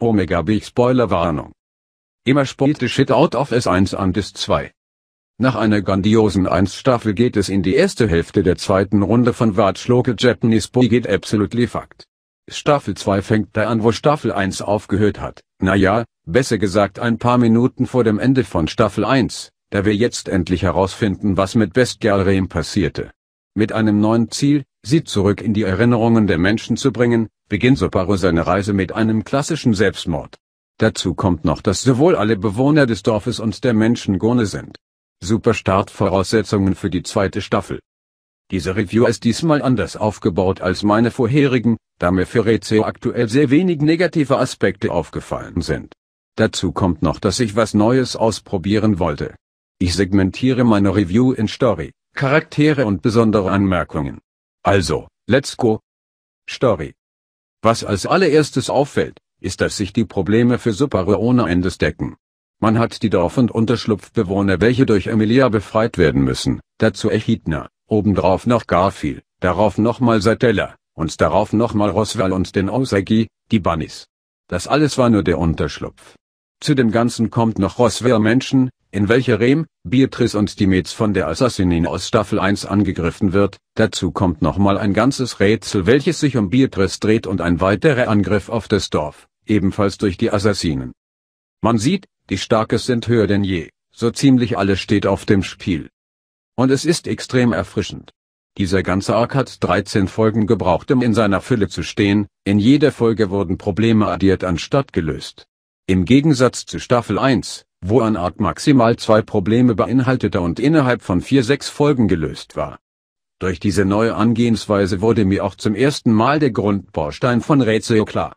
Omega Big Spoiler Warnung. Immer spielte Shit out of S1 und s 2 Nach einer grandiosen 1-Staffel geht es in die erste Hälfte der zweiten Runde von Watch Local Japanese Boy geht absolutely fucked. Staffel 2 fängt da an, wo Staffel 1 aufgehört hat. Naja, besser gesagt ein paar Minuten vor dem Ende von Staffel 1, da wir jetzt endlich herausfinden, was mit Best Girl Ream passierte. Mit einem neuen Ziel, sie zurück in die Erinnerungen der Menschen zu bringen, beginnt Soparo seine Reise mit einem klassischen Selbstmord. Dazu kommt noch, dass sowohl alle Bewohner des Dorfes und der Menschen Gone sind. Super Startvoraussetzungen für die zweite Staffel. Diese Review ist diesmal anders aufgebaut als meine vorherigen, da mir für Rezeo aktuell sehr wenig negative Aspekte aufgefallen sind. Dazu kommt noch, dass ich was Neues ausprobieren wollte. Ich segmentiere meine Review in Story, Charaktere und besondere Anmerkungen. Also, let's go. Story. Was als allererstes auffällt, ist, dass sich die Probleme für Supare ohne Endes decken. Man hat die Dorf- und Unterschlupfbewohner, welche durch Emilia befreit werden müssen, dazu Echidna, obendrauf noch Garfield, darauf nochmal Satella, und darauf nochmal Roswell und den Osagi, die Bunnies. Das alles war nur der Unterschlupf. Zu dem Ganzen kommt noch Roswell Menschen, in welcher Rem, Beatrice und die Mets von der Assassinin aus Staffel 1 angegriffen wird, dazu kommt nochmal ein ganzes Rätsel welches sich um Beatrice dreht und ein weiterer Angriff auf das Dorf, ebenfalls durch die Assassinen. Man sieht, die Starkes sind höher denn je, so ziemlich alles steht auf dem Spiel. Und es ist extrem erfrischend. Dieser ganze Arc hat 13 Folgen gebraucht um in seiner Fülle zu stehen, in jeder Folge wurden Probleme addiert anstatt gelöst. Im Gegensatz zu Staffel 1, wo ein Art maximal zwei Probleme beinhaltete und innerhalb von vier sechs Folgen gelöst war. Durch diese neue Angehensweise wurde mir auch zum ersten Mal der Grundbaustein von Rätsel klar.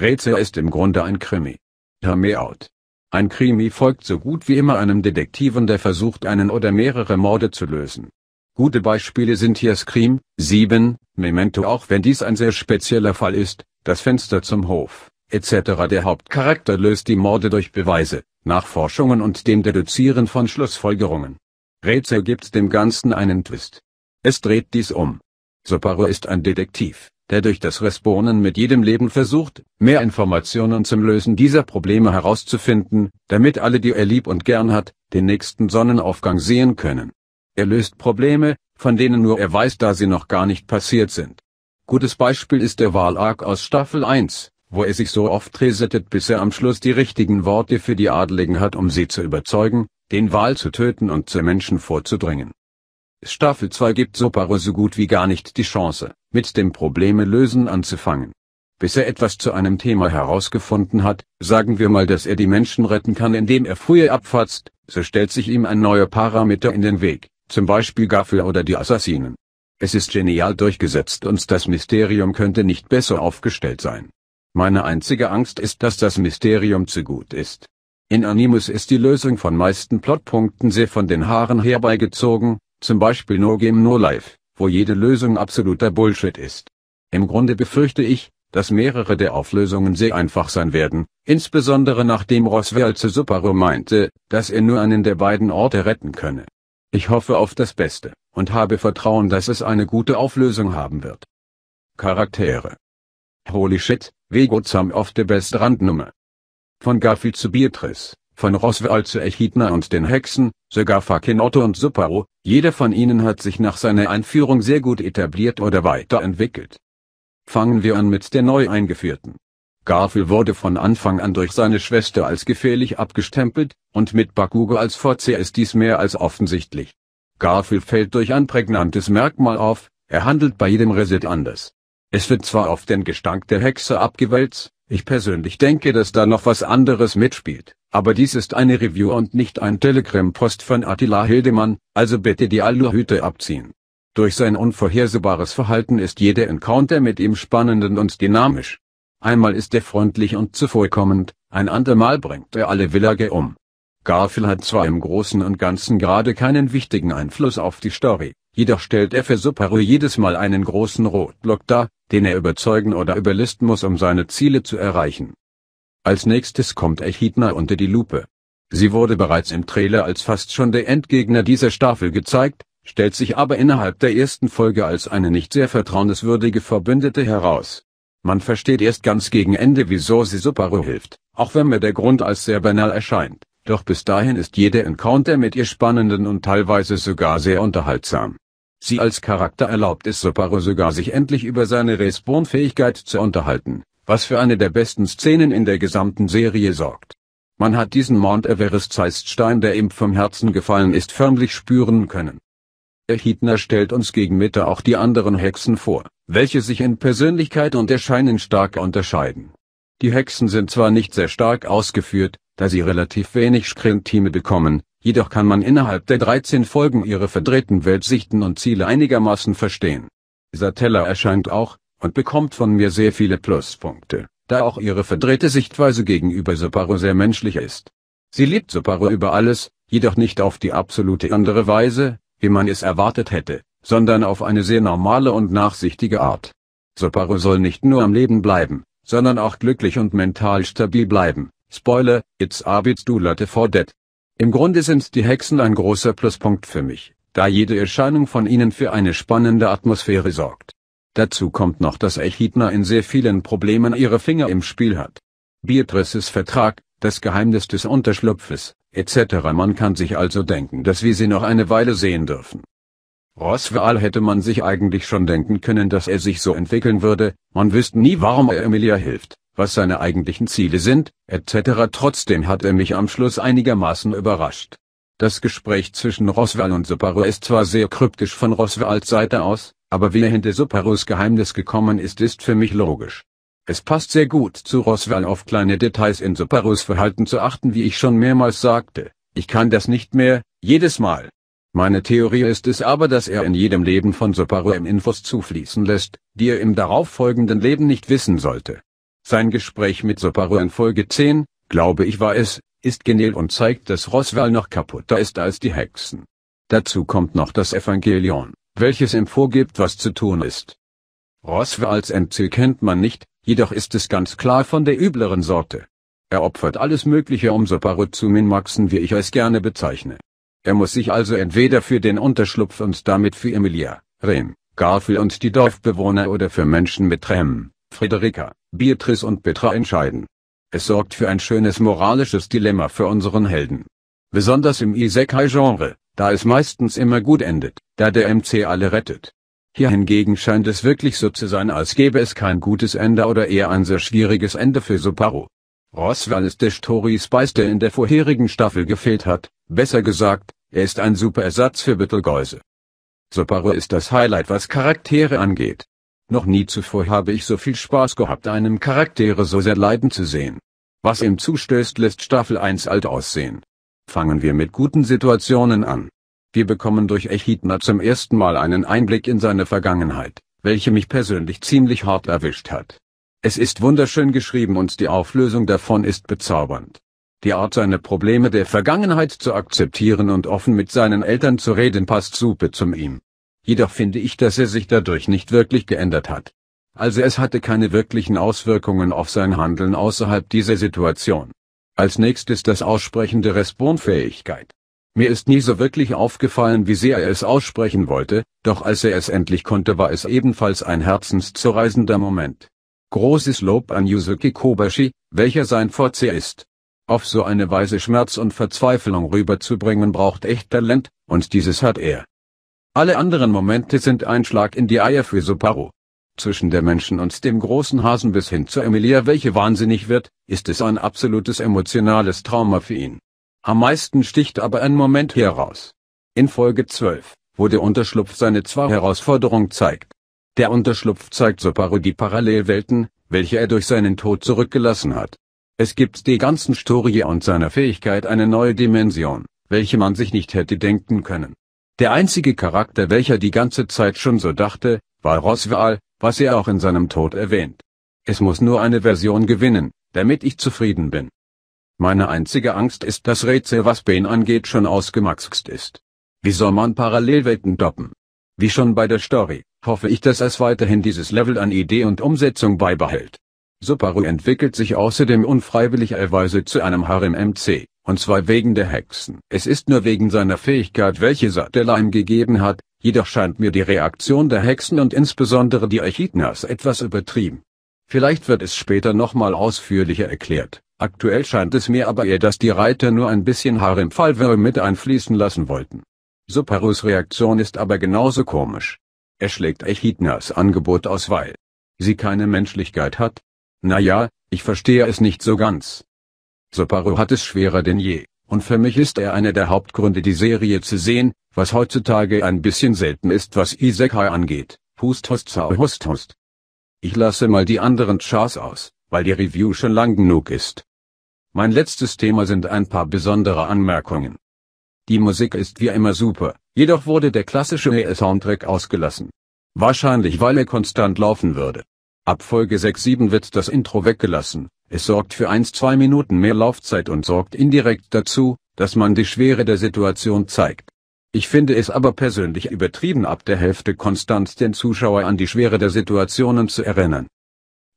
Rätsel ist im Grunde ein Krimi. Terme out. Ein Krimi folgt so gut wie immer einem Detektiven, der versucht, einen oder mehrere Morde zu lösen. Gute Beispiele sind hier Scream, 7, Memento, auch wenn dies ein sehr spezieller Fall ist, das Fenster zum Hof etc. Der Hauptcharakter löst die Morde durch Beweise, Nachforschungen und dem Deduzieren von Schlussfolgerungen. Rätsel gibt dem Ganzen einen Twist. Es dreht dies um. Soparo ist ein Detektiv, der durch das Respawnen mit jedem Leben versucht, mehr Informationen zum Lösen dieser Probleme herauszufinden, damit alle, die er lieb und gern hat, den nächsten Sonnenaufgang sehen können. Er löst Probleme, von denen nur er weiß, da sie noch gar nicht passiert sind. Gutes Beispiel ist der Wahlark aus Staffel 1, wo er sich so oft resettet bis er am Schluss die richtigen Worte für die Adligen hat um sie zu überzeugen, den Wahl zu töten und zu Menschen vorzudringen. Staffel 2 gibt Soparo so gut wie gar nicht die Chance, mit dem Probleme lösen anzufangen. Bis er etwas zu einem Thema herausgefunden hat, sagen wir mal, dass er die Menschen retten kann, indem er früher abfatzt, so stellt sich ihm ein neuer Parameter in den Weg, zum Beispiel Gaffel oder die Assassinen. Es ist genial durchgesetzt und das Mysterium könnte nicht besser aufgestellt sein. Meine einzige Angst ist, dass das Mysterium zu gut ist. In Animus ist die Lösung von meisten Plotpunkten sehr von den Haaren herbeigezogen, zum Beispiel No Game No Life, wo jede Lösung absoluter Bullshit ist. Im Grunde befürchte ich, dass mehrere der Auflösungen sehr einfach sein werden, insbesondere nachdem Roswell zu Supero meinte, dass er nur einen der beiden Orte retten könne. Ich hoffe auf das Beste, und habe Vertrauen, dass es eine gute Auflösung haben wird. Charaktere Holy shit, we got some of the best Randnummer. Von Garfield zu Beatrice, von Roswell zu Echidna und den Hexen, sogar fucking Otto und Supero, jeder von ihnen hat sich nach seiner Einführung sehr gut etabliert oder weiterentwickelt. Fangen wir an mit der neu eingeführten. Garfield wurde von Anfang an durch seine Schwester als gefährlich abgestempelt, und mit Bakugo als Vorzeher ist dies mehr als offensichtlich. Garfield fällt durch ein prägnantes Merkmal auf, er handelt bei jedem Reset anders. Es wird zwar auf den Gestank der Hexe abgewälzt, ich persönlich denke, dass da noch was anderes mitspielt, aber dies ist eine Review und nicht ein Telegram-Post von Attila Hildemann, also bitte die Aluhüte abziehen. Durch sein unvorhersehbares Verhalten ist jeder Encounter mit ihm spannenden und dynamisch. Einmal ist er freundlich und zuvorkommend, ein andermal bringt er alle Village um. Garfield hat zwar im Großen und Ganzen gerade keinen wichtigen Einfluss auf die Story, Jedoch stellt er für Subaru jedes Mal einen großen Rotblock dar, den er überzeugen oder überlisten muss, um seine Ziele zu erreichen. Als nächstes kommt Echidna unter die Lupe. Sie wurde bereits im Trailer als fast schon der Endgegner dieser Staffel gezeigt, stellt sich aber innerhalb der ersten Folge als eine nicht sehr vertrauenswürdige Verbündete heraus. Man versteht erst ganz gegen Ende, wieso sie Subaru hilft, auch wenn mir der Grund als sehr banal erscheint, doch bis dahin ist jeder Encounter mit ihr spannenden und teilweise sogar sehr unterhaltsam sie als Charakter erlaubt es Soparo sogar sich endlich über seine Respawn-Fähigkeit zu unterhalten, was für eine der besten Szenen in der gesamten Serie sorgt. Man hat diesen Mount Everest-Zeiststein, der ihm vom Herzen gefallen ist, förmlich spüren können. Echidna stellt uns gegen Mitte auch die anderen Hexen vor, welche sich in Persönlichkeit und Erscheinen stark unterscheiden. Die Hexen sind zwar nicht sehr stark ausgeführt, da sie relativ wenig Skrintime bekommen, jedoch kann man innerhalb der 13 Folgen ihre verdrehten Weltsichten und Ziele einigermaßen verstehen. Satella erscheint auch, und bekommt von mir sehr viele Pluspunkte, da auch ihre verdrehte Sichtweise gegenüber Soparo sehr menschlich ist. Sie liebt Soparo über alles, jedoch nicht auf die absolute andere Weise, wie man es erwartet hätte, sondern auf eine sehr normale und nachsichtige Art. Soparo soll nicht nur am Leben bleiben, sondern auch glücklich und mental stabil bleiben. Spoiler, it's Abits du Leute for Dead. Im Grunde sind die Hexen ein großer Pluspunkt für mich, da jede Erscheinung von ihnen für eine spannende Atmosphäre sorgt. Dazu kommt noch, dass Echidna in sehr vielen Problemen ihre Finger im Spiel hat. Beatrices Vertrag, das Geheimnis des Unterschlupfes, etc. Man kann sich also denken, dass wir sie noch eine Weile sehen dürfen. Roswell hätte man sich eigentlich schon denken können, dass er sich so entwickeln würde, man wüsste nie warum er Emilia hilft was seine eigentlichen Ziele sind, etc. Trotzdem hat er mich am Schluss einigermaßen überrascht. Das Gespräch zwischen Roswell und Suparu ist zwar sehr kryptisch von Roswells Seite aus, aber wie er hinter Suparus Geheimnis gekommen ist, ist für mich logisch. Es passt sehr gut zu Roswell auf kleine Details in Suparus Verhalten zu achten, wie ich schon mehrmals sagte. Ich kann das nicht mehr, jedes Mal. Meine Theorie ist es aber, dass er in jedem Leben von Suparu im Infos zufließen lässt, die er im darauffolgenden Leben nicht wissen sollte. Sein Gespräch mit Soparo in Folge 10, glaube ich war es, ist genial und zeigt, dass Roswell noch kaputter ist als die Hexen. Dazu kommt noch das Evangelion, welches ihm vorgibt, was zu tun ist. Roswells Endziel kennt man nicht, jedoch ist es ganz klar von der übleren Sorte. Er opfert alles Mögliche, um Soparo zu minmaxen, wie ich es gerne bezeichne. Er muss sich also entweder für den Unterschlupf und damit für Emilia, Rem, Garfield und die Dorfbewohner oder für Menschen mit Rem, Frederika, Beatrice und Petra entscheiden. Es sorgt für ein schönes moralisches Dilemma für unseren Helden. Besonders im Isekai-Genre, da es meistens immer gut endet, da der MC alle rettet. Hier hingegen scheint es wirklich so zu sein, als gäbe es kein gutes Ende oder eher ein sehr schwieriges Ende für Soparo. Roswell ist der Story Spice, der in der vorherigen Staffel gefehlt hat, besser gesagt, er ist ein super Ersatz für Betelgeuse. Soparo ist das Highlight was Charaktere angeht. Noch nie zuvor habe ich so viel Spaß gehabt, einem Charaktere so sehr leiden zu sehen. Was ihm zustößt, lässt Staffel 1 alt aussehen. Fangen wir mit guten Situationen an. Wir bekommen durch Echidna zum ersten Mal einen Einblick in seine Vergangenheit, welche mich persönlich ziemlich hart erwischt hat. Es ist wunderschön geschrieben und die Auflösung davon ist bezaubernd. Die Art, seine Probleme der Vergangenheit zu akzeptieren und offen mit seinen Eltern zu reden, passt super zum ihm. Jedoch finde ich, dass er sich dadurch nicht wirklich geändert hat. Also es hatte keine wirklichen Auswirkungen auf sein Handeln außerhalb dieser Situation. Als nächstes das Aussprechen der Responfähigkeit. Mir ist nie so wirklich aufgefallen, wie sehr er es aussprechen wollte, doch als er es endlich konnte, war es ebenfalls ein herzenszerreißender Moment. Großes Lob an Yuzuki Kobashi, welcher sein Vorzehr ist. Auf so eine Weise Schmerz und Verzweiflung rüberzubringen braucht echt Talent, und dieses hat er. Alle anderen Momente sind ein Schlag in die Eier für Subaru. Zwischen der Menschen und dem großen Hasen bis hin zu Emilia, welche wahnsinnig wird, ist es ein absolutes emotionales Trauma für ihn. Am meisten sticht aber ein Moment heraus. In Folge 12, wo der Unterschlupf seine zwei Herausforderungen zeigt. Der Unterschlupf zeigt Subaru die Parallelwelten, welche er durch seinen Tod zurückgelassen hat. Es gibt die ganzen Storie und seiner Fähigkeit eine neue Dimension, welche man sich nicht hätte denken können. Der einzige Charakter welcher die ganze Zeit schon so dachte, war Roswell, was er auch in seinem Tod erwähnt. Es muss nur eine Version gewinnen, damit ich zufrieden bin. Meine einzige Angst ist das Rätsel was Bane angeht schon ausgemaxt ist. Wie soll man Parallelwelten doppen? Wie schon bei der Story, hoffe ich, dass es weiterhin dieses Level an Idee und Umsetzung beibehält. Subaru entwickelt sich außerdem unfreiwilligerweise zu einem Harem MC. Und zwar wegen der Hexen. Es ist nur wegen seiner Fähigkeit, welche Sadella ihm gegeben hat, jedoch scheint mir die Reaktion der Hexen und insbesondere die Echidnas etwas übertrieben. Vielleicht wird es später nochmal ausführlicher erklärt. Aktuell scheint es mir aber eher, dass die Reiter nur ein bisschen Haar im Fallwürm mit einfließen lassen wollten. Superus Reaktion ist aber genauso komisch. Er schlägt Echidnas Angebot aus, weil sie keine Menschlichkeit hat. Naja, ich verstehe es nicht so ganz. Soparo hat es schwerer denn je, und für mich ist er einer der Hauptgründe die Serie zu sehen, was heutzutage ein bisschen selten ist was Isekai angeht. Hust host sau host host. Ich lasse mal die anderen Chars aus, weil die Review schon lang genug ist. Mein letztes Thema sind ein paar besondere Anmerkungen. Die Musik ist wie immer super, jedoch wurde der klassische EL-Soundtrack ausgelassen. Wahrscheinlich weil er konstant laufen würde. Ab Folge 6-7 wird das Intro weggelassen, es sorgt für 1-2 Minuten mehr Laufzeit und sorgt indirekt dazu, dass man die Schwere der Situation zeigt. Ich finde es aber persönlich übertrieben ab der Hälfte konstant den Zuschauer an die Schwere der Situationen zu erinnern.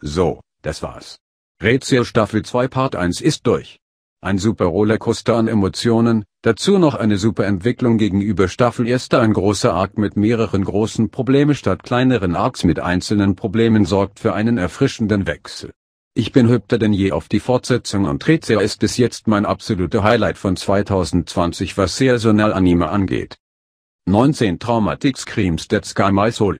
So, das war's. Rätsel Staffel 2 Part 1 ist durch. Ein super Rollercoaster an Emotionen, dazu noch eine super Entwicklung gegenüber Staffel 1 ein großer Arc mit mehreren großen Problemen statt kleineren Arcs mit einzelnen Problemen sorgt für einen erfrischenden Wechsel. Ich bin hübter denn je auf die Fortsetzung und Rezia ist bis jetzt mein absoluter Highlight von 2020 was Seasonal Anime angeht. 19 Traumatic Screams That Sky My Soul